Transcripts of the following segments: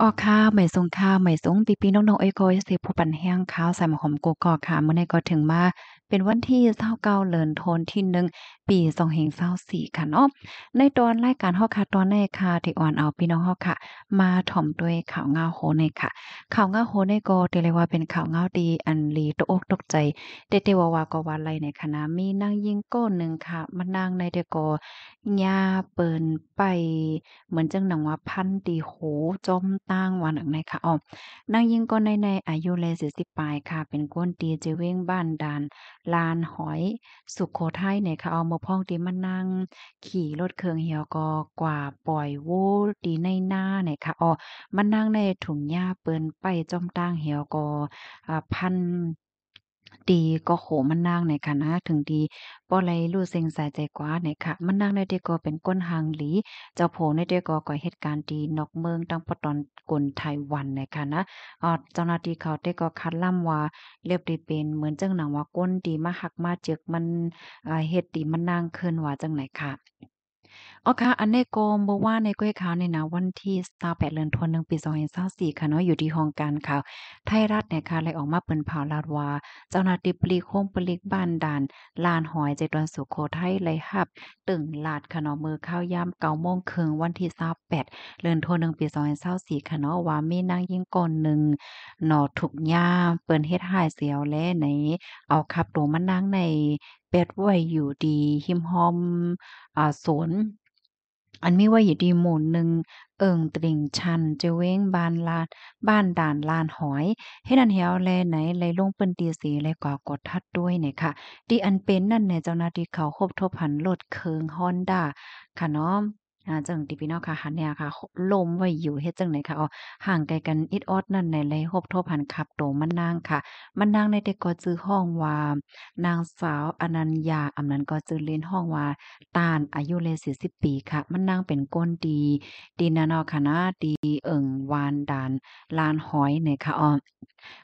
อ๋อค่ะหม่สสงค่ะหม่สสงปีปีน้องๆเอ้ยก็สิผู้ปันแห้งข้าวใส่หอมโกกอค่ะ เมื่อไนก็ถึงมาเป็นวันที่เศร้าเก้าเลินโทนที่หนึ่งปีสองเหงเศร้าสี่ค่ะเนาะในตอนรายการห่อค่ะตอนในค่ะที่อ่อนเอาพี่น้องห่อค่ะ มาถ่อมด้วยข่าวเงาโหในค่ะข่าวเงาโหในก็เดียว่าเป็นข่าวเงาดีอันลีตกอกตกใจเตเตวาวาก็วาไรในคณะมีนางยิงก้นหนึ่งค่ะ มานั่งในเดโกยาเปินไปเหมือนจังหนังว่าพันดีโหจมตั้งวันหนังในค่ะอ๋อนางยิงก้นในในอายุเลยสิบปลายค่ะ เป็นก้นตีเจเว้งบ้านดานลานหอยสุขโขทัยเนี่ยค่ะเอามาพ้องตีมันนั่ง ขี่รถเครืองเหี่ยวกอกว่าปล่อย โวตีในหน้าเนี่ยค่ะอ๋อมันนั่งในถุงหญ้าเปิ้นไปจอมตั้งเหี่ยวกอพันดีก็โขมันนางในคณะถึงดีปอไรลู่เซ็งใส่ใจกว่าในค่ะ มันนางในเด่ก็เป็นก้นหางหลีเจ้าโผในเด่ก็ก่อเหตุการณ์ดีนอกเมืองตั้งปตอนกลไทวันในคณะออเจ้าหน้าที่เขาได้ก็คัดล่ำว่าเรียบดีเป็นเหมือนเจ้าหนังว่าก้นดีมาหักมาเจืกมันเหตุดีมันนางเคินว่าจังไหนค่ะอ๋อค่ะอันนี้ก็เมื่อวานในก้อยข่าวในนาวันที่ปดเลือนทวนหนึ่งปี2สี่ค่ะ เนาะอยู่ที่ห้องการข่าวไทยรัฐเนี่ยค่ะเลยออกมาเปิดเผาลาดว่าเจ้าหน้าที่ปลีกโค้งปลีกบ้านด่าน ลานหอยเจดอนสุโขทัยเลยฮับ ตึงลาดค่ะนมือข้าวยำเก้าโมงครึ่งวันที่ปดเลือนทวนหนึ่งปีสองน2สี่ค่ะเนาะว่ามีนางยิ่งก่อนหนึ่งหนอถูกย่าเปิดนเฮ็ดหายเสียวและในเอาขับตัวมานั่งในเป็ดไว้อยู่ดี หิมหอมอ่าสวนอันมีว่าอยู่ดีหมู่หนึ่งเอิงตริงชันเจเว้งบานลานบ้านด่านลานหอย ให้นันเหียวแลไหนเลยลงเปิ้นตีสีเลยก่อกดทัดด้วยเนี่ยค่ะดีอันเป็นนั่นเนี่ยเจ้าหน้าที่เขาครบทบหันโลดเคืองฮอนด้าค่ะเนาะอ่าจังีิพี่น้องค่ะหันเนี่ยค่ะลมไว้อยู่เฮ็ดจังไหนค่ะอ๋อห่างไกลกันอิดออดนั่นในเลยหบทบหันขับโตมันนางค่ะ มันนางในเด็กก็จื้อห้องว่านางสาวอนัญญาอำนั้นก็จื้อเล่นห้องว่าตานอายุเลยสี่สิบปีค่ะ มันนางเป็นก้นดีดีนานาค่ะนะดี เอิ่งวานดานลานหอยเนี่ยค่ะอ๋อ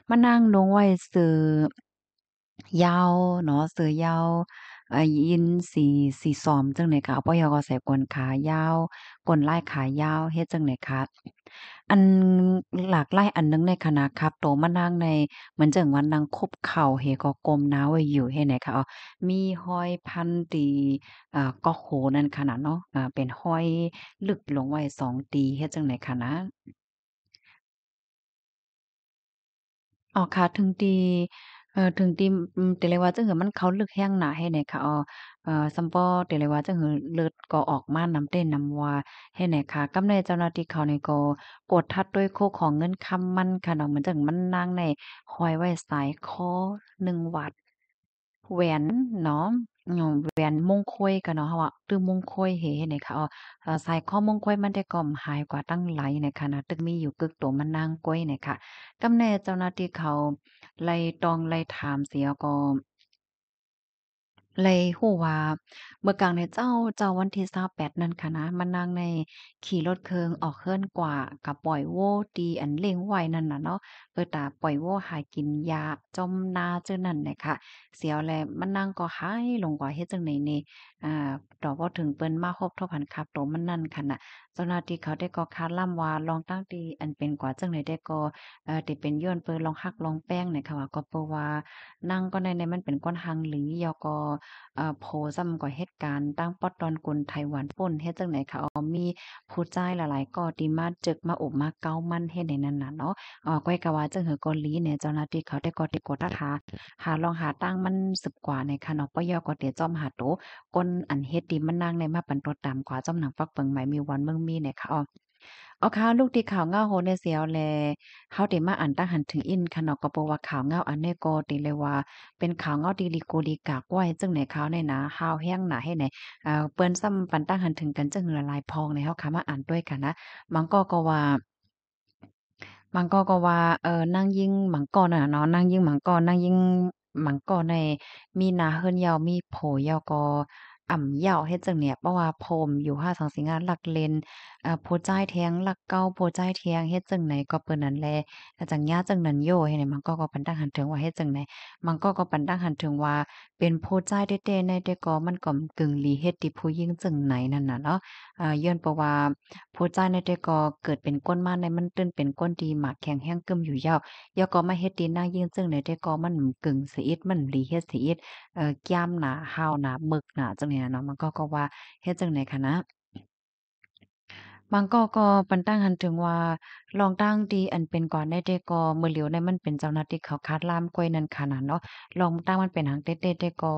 มันนางลงไว้เสือยาวเนาะเสือยาวอยินสีสีซอมจังไหนคะปยกใส่กวนขายาวกลลายขายาว เฮ็ดจังไหนคะอันหลากหลายอันหนึ่งในคณะครับโตมานั่งใน เหมือนเจิงวันนั่งคบเข่าเหก็กลมน้าไว้อยู่เฮ็ดไหนคะออมีห้อยพันตีอ่าก็โหนนั่นขนาดเนาะอ่า เป็นห้อยลึกลงไว้สองตีเฮ็ดจังไหนคะนะอ๋อค่ะถึงตีเออถึงตีมเตเลว่าจั่งหือมันเขาลึกแห้งหนาให้ไหนค่ะออเอ่อซัมปอเตเลว่าจั่งหือเลือดก็ออกมานำเต้นนำว่าให้ไหนค่ะกาในเจ้าหน้าที่เขาในโกกดทัดด้วยโคของเงินคำมันค่ะเนาะเหมือนจังมันนางใน คอยไว้สายคอหนึ่งวัด แหวนเนาะแหวนมงค่ยกันเนาะว่าะตื้อมงค่ยเหให้ไหนค่ะอ้อ่สาย้อมงค่ยมันได้ก่อมหายกว่าตั้งไหลไหนค่ะนะตึกมีอยู่กึกัตมันนางก้อยไหนค่ะกาเนเจ้าหน้าที่เขาไล่ตองไล่ถามเสียก็เลยฮู้ว่าเมื่อกลางในเจ้าเจ้าวันที่28นั่นค่ะนะมันนั่งในขี่รถเคืองออกเคลื่อนกว่ากับปล่อยโวตีอันเลี้ยงไว้นั่นน่ะเนาะเออตาปล่อยโวหากินยาจมนาเจ้านั่นเนี่ยค่ะ เสียวแล มันนั่งก็หายลงกว่าเฮ็ดจังไหนนี่อ่าดอกว่าถึงเปิ้นมาครบทบหันครับตัวมันนั่นค่ะน่ะเจ้าหน้าที่เขาได้ก็คาดล่ำว่าลองตั้งตีอันเป็นกว่าจังไหนได้ก็เอ่อติเป็นย้อนเปิ้นลองหักลองแป้งเนี่ยค่ะว่า ก็เปว่า นั่งก็ในในมันเป็นก้อนหังหรือยอก็อโพซ้ำก่อเหตุการณ์ตั้งปอดตอนกุนไต้หวันป่นเฮ็ดจังไหนคะ๋อมีผู้ใจหลายๆ ก็ดีมาจึกมาอบมาเก้ามันเฮ็ดในนั้นน่ะเนาะอ๋อก้อยกะว่าจังเหือกอลีเนี่ยเจ้าหน้าที่เขาได้ก็ติกดทหาหาลองหาตั้งมันสืบกว่าในคะเนาะปยอก็เตียจอมหาโตก้นอันเฮ็ดดีมันนางในมาปันตดตามกว่าจอมหนังฟักเปิงใหม่มีวันเมืองมีเนี่ยค่ะอ๋อเอาข่าวลูกที่ข่าวเงาโหในเสียวแลเฮาเดมาอ่านตั้งหันถึงอิน ขนาะก็บ่ว่าข่าวเงาอันเนีกติเลยว่า เป็นข่าวเงาดีลีโกดีกากไว้จังไหนข้าวในนะฮาวแห้งหนาให้ไหนเอ่อเปิ้นซ้ำปันตั้งหันถึงกันจังละลายพองในเฮาขามาอ่านด้วยกันนะมังก็ก็ว่า มังก็ก็ว่า เออนั่งยิ่งมังก็น่ะเนาะนั่งยิ่งมังก็นั่งยิ่งมังก็ใน มีนาเฮือนยาวมีโผยาวก็อ่ำเหยาเฮ็ดจังเนี่ยเพราะว่าพรมอยู่ห้าสังสิงานหลักเลนอ่าโพจ้ายแทงหลักเก้าโพจ้ายแทงเฮ็ดจังไหนก็เปิ้นนั้นแลจังยาจังนั้นโยเฮ็ดี่ยมันก็ก็ปันตั้งหันถึงว่าเฮ็ดจังไหนมันก็ก็ปันตั้งหันถึงว่า เป็นโพจ้ายเต้ๆในแต่ก็มันก็กึ่งลีเฮ็ดติผู้ยิ่งจังไหนนั่นน่ะเนาะ อ่าย้อนเพราะว่าโพจ้ายในแต่ก็เกิดเป็นก้นมาในมันตื้นเป็นก้นดีหมากแข็งแห้งกึมอยู่ยาวยอก็มาเฮ็ดดีหน้ายิ่งจังไหนแต่ก็มันกึ่งสิอิดมันลีเฮ็ดสิอิดเอ่อแก้มหน้าหาวหน้ามึกหน้าจังเนี่ยี่ยเนาะมันก็ก็ว่าเฮ็ดจังไหนคะนะมันก็ก็ปันตั้งหันถึงว่า ลองตั้งดีอันเป็นก่อนได้เดก็เมื่อเหลียวในมันเป็นเจ้าหน้าที่เขาคาดล่ามก้วยนั่นขนาดเนาะ ลองตั้งมันเป็นหางเต้เต้เดก็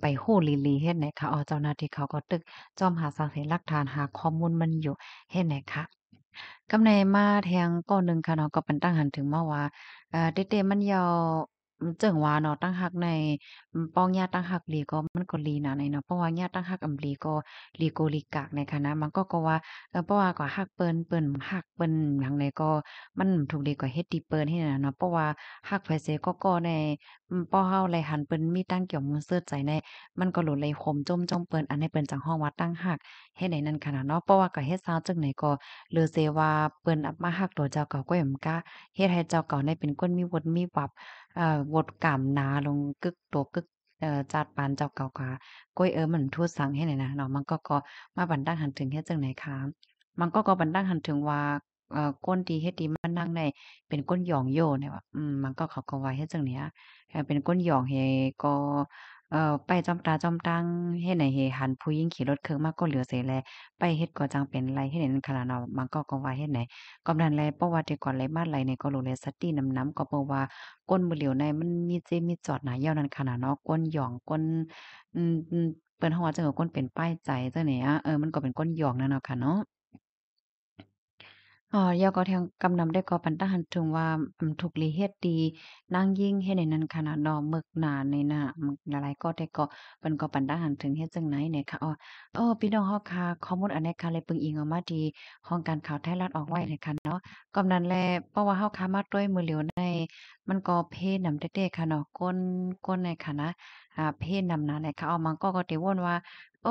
ไปู้ลีลีเฮ็ดไหนคะอ๋อเจ้าหน้าที่เขาก็ตึกจอมหาสาเหตุหลักฐานหาข้อมูลมันอยู่เฮ็ดไหนคะกำในมาแทงก้อนหนึ่งค่ะเนาะก็ปันตั้งหันถึงมาว่าเอ่อเต้เต้มันยาวเจิงว่าเนาะตั้งฮักใน ป้องญาติตั้งฮักหลีก็มันก็หลีนะในเนาะเพราะว่าญาติตั้งฮักอำหลีก็หลีโกหลีกากในค่ะนะมันก็ก็ว่าเพราะว่าก็ฮักเปิ้นเปิ้นฮักเปิ้นอยางในก็มันถูกดีกว่าเฮ็ดดีเปิ้นใฮ็ดหยเนาะเพราะว่าฮักไผเสก็ก็อในป้อเฮาแลหันเปิ้นมีตั้งเกี่ยวมือเสื้อใจใน มันก็หลุดไลยคมจมจมเปิ้นอันให้เปิ้นจังห้องว่าตั้งฮักเฮ็ดได้นั่นขนาดเนาะเพราะว่าก็เฮ็ดซาวจังไหนก็เลือเสว่าเปิ้นอับมาฮักตัวเจ้าเก่าก้อยมํกะเฮ็ดให้เจ้าเก่าในเป็นคนมีวดมีปับเอ่อบทกรรมนาลงกึกตัวกึกเอ่อจัดปานเจ้าเก่าค่ะก้อยเอ๋อมันทูตสั่งให้หนนะเนาะมันก็ก็มาบันดังหันถึงเฮ็ดจังไหนคะ มันก็ก็บันดังหันถึงว่าเอ่อก้นดีเฮ็ดดีมานั่งได้เป็นก้นหยองโยเนี่ย่า อืม มันก็เขาก็ว้ใเฮ็ดจังเนี้ยเเป็นก้นหยองเฮก็ เอ่อไปจอมตาจอมตังเฮ็ดให้เฮหัน ผู้หญิงขี่รถเครื่องมาก็เหลือเสแลไปเฮ็ดก็จังเป็นไรเฮ็ดหนั้นขนาดเนาะมันก็ก็ว่าเฮ็ดไหน กำนั้นแลเพราะว่าแต่ก่อนไหลมาไหลนี่ก็รู้แลสตี้หนำๆก็เพราะว่า ก้นมื้อเหลียวใน มันมีเจมีจอดหน้าเาวนั้นขนาดเนาะ ก้นหยองก้น อืม เปิ้นฮอดวจังก้นเป็นป้ายใจจังเนี้ยเออ มันก็เป็นก้นหยองนั่นเนาะค่ะเนาะอ๋อยาก็ทางกำนำได้ก็ปันตาหันถึงว่าถูกลีเฮ็ดดีนั่งยิ่งเฮ็ดในนั้นขนาดดอมึกหนาในหน้าหลายๆก็ได้ก็ปันก็ปันตาหันถึงเฮ็ดจังไหนเนี่ยค่ะอ๋อโอ้พี่น้องฮากค่ะข้อมูลอันนี้ค่ะเลยปึงอิงออกมาดี ห้องการข่าวไทยรัฐออกไว้เลยค่ะเนาะกำนันแลเพราะว่าฮากค่ะมาด้วยมือเหลียวใน มันก็เพศนำเด็ๆค่ะเนาะก้นก้นในค่ะนะอ่า เพศนำหนาในค่ะอ๋อมันก็ก็ติว่นว่า โอ้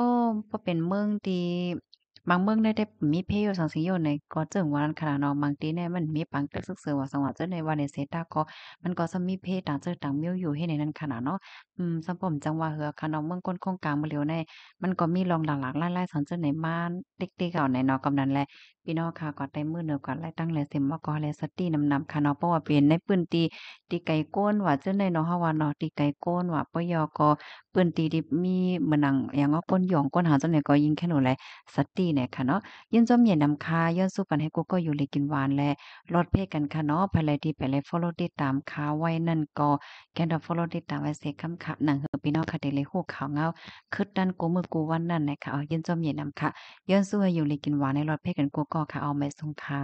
พอเป็นเมืองดีบางเมืองได้ได้มีเพยอสังสิงโยในก็เจิงวันขนาดนองบางทีเนี่ยมันมีปังตึกซึกเสือว่าสังว่เจ้าในวันในเซตาก็ มันก็จะมีเพยต่างเจ้าต่างมิวอยู่ให้ในนั้นขนาดเนาะอืมสมผมจังว่าเฮือขนดเมืองก้นโคงกลางมาเรลียวในมันก็มีรองหลักๆไล่ๆสังเจ้าในบ้านเด็กๆเก่าในนอกำนันแหละพี่น้องค่ะก็ได้มือเหนือก่อนไล่ตั้งแลเสมว่าก็แลสตี้นำนำขนาดเพราะว่าเปลี่ยนในปืนตีตีไก่ก้นว่าเจ้าในนอฮาวานอตีไก่ก้นว่าปยอก็ปืนตีดิมีเหมือนหนังอย่างก้นหยองก้นหาเจ้าในก็ยิงแค่หนูแหละสตีนเนี่ยค่ะเนาะยินจมเย็นนำคาย้อนสู้ปันให้กูก็อยู่เลยกินหวานและรอดเพกันค่ะเนาะภายไรที่ไปเลยฟอลโลติดตามค่าไว้นั่นก็แกนดอฟอลโลติดตามไว้เซคำขับหนังเฮอปีนอคาเดเลยหูข่าวเงาคืดดันกูมือกูวันนั่นนะคะเอายินจมเย็นนำค่ะย้อนสู้ให้อยู่เลยกินหวานในรอดเพกันกูก็ค่ะเอาไม่ส่งค่